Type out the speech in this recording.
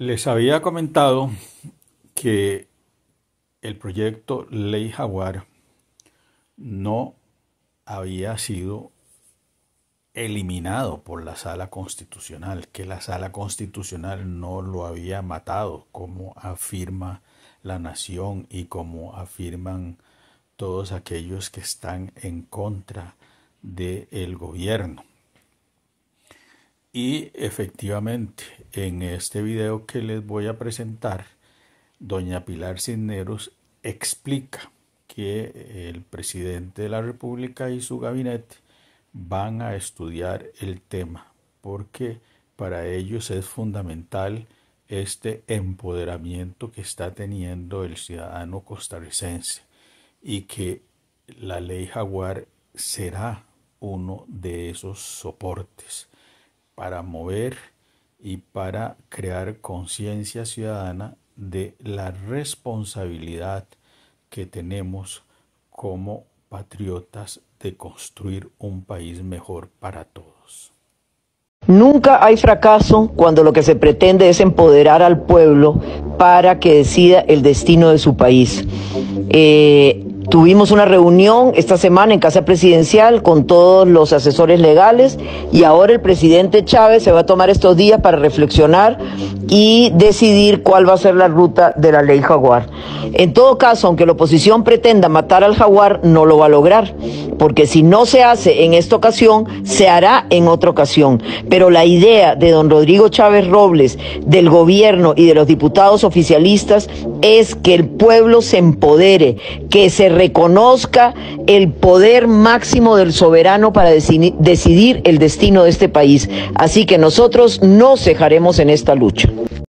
Les había comentado que el proyecto Ley Jaguar no había sido eliminado por la sala constitucional, que la sala constitucional no lo había matado, como afirma la nación y como afirman todos aquellos que están en contra del gobierno. Y efectivamente, en este video que les voy a presentar, doña Pilar Cisneros explica que eh, el presidente de la República y su gabinete van a estudiar el tema, porque para ellos es fundamental este empoderamiento que está teniendo el ciudadano costarricense y que la ley jaguar será uno de esos soportes para mover y para crear conciencia ciudadana de la responsabilidad que tenemos como patriotas de construir un país mejor para todos. Nunca hay fracaso cuando lo que se pretende es empoderar al pueblo para que decida el destino de su país. Eh, Tuvimos una reunión esta semana en Casa Presidencial con todos los asesores legales y ahora el presidente Chávez se va a tomar estos días para reflexionar y decidir cuál va a ser la ruta de la ley jaguar. En todo caso, aunque la oposición pretenda matar al jaguar, no lo va a lograr, porque si no se hace en esta ocasión, se hará en otra ocasión. Pero la idea de don Rodrigo Chávez Robles, del gobierno y de los diputados oficialistas es que el pueblo se empodere, que se reconozca el poder máximo del soberano para decidir el destino de este país. Así que nosotros no cejaremos en esta lucha.